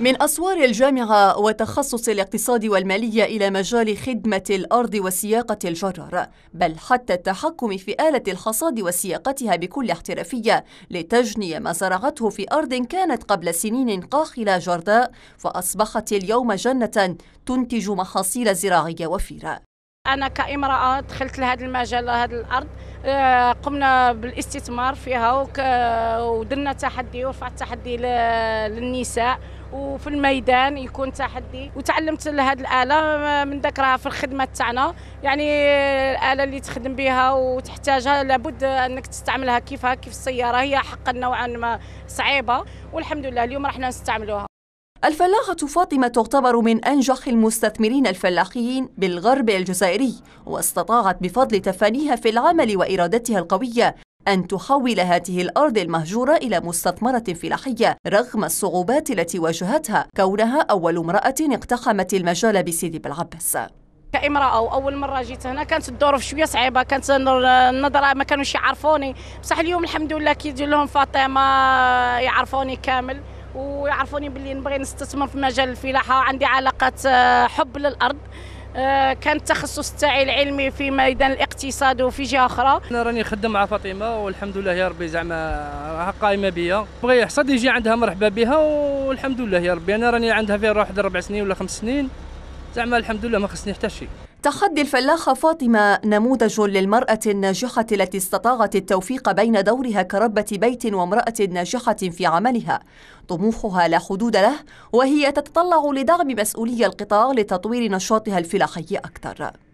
من أسوار الجامعة وتخصص الاقتصاد والمالية إلى مجال خدمة الأرض وسياقة الجرار بل حتى التحكم في آلة الحصاد وسياقتها بكل احترافية لتجني ما زرعته في أرض كانت قبل سنين قاحلة جرداء فأصبحت اليوم جنة تنتج محاصيل زراعية وفيرة انا كامراه دخلت لهذا المجال هذا الارض آه، قمنا بالاستثمار فيها ودرنا تحدي ورفعت التحدي للنساء وفي الميدان يكون تحدي وتعلمت لهذه الاله آه، من ذكرها في الخدمه تاعنا يعني الاله اللي تخدم بها وتحتاجها لابد انك تستعملها كيفها كيف السياره هي حقا نوعا ما صعيبه والحمد لله اليوم رحنا نستعملوها الفلاحة فاطمة تعتبر من أنجح المستثمرين الفلاحيين بالغرب الجزائري واستطاعت بفضل تفانيها في العمل وإرادتها القوية أن تحول هذه الأرض المهجورة إلى مستثمرة فلاحية رغم الصعوبات التي واجهتها كونها أول امرأة اقتحمت المجال بسيدي بالعباس كامراه واول مره جيت هنا كانت الظروف شويه صعيبه كانت النظره ما كانوش يعرفوني بصح اليوم الحمد لله كي لهم فاطمه يعرفوني كامل ويعرفوني باللي نبغي نستثمر في مجال الفلاحه عندي علاقات آه، حب للارض آه، كان التخصص تاعي العلمي في ميدان الاقتصاد وفي جهه اخرى انا راني خدام مع فاطمه والحمد لله يا ربي زعما قائمه بيا بغى يحصد يجي عندها مرحبا بها والحمد لله يا ربي انا راني عندها فيها واحد ربع سنين ولا خمس سنين زعما الحمد لله ما خصني حتى شيء تحدي الفلاحة فاطمة نموذج للمرأة الناجحة التي استطاعت التوفيق بين دورها كربة بيت وامرأة ناجحة في عملها طموحها لا حدود له وهي تتطلع لدعم مسؤولي القطاع لتطوير نشاطها الفلاحي أكثر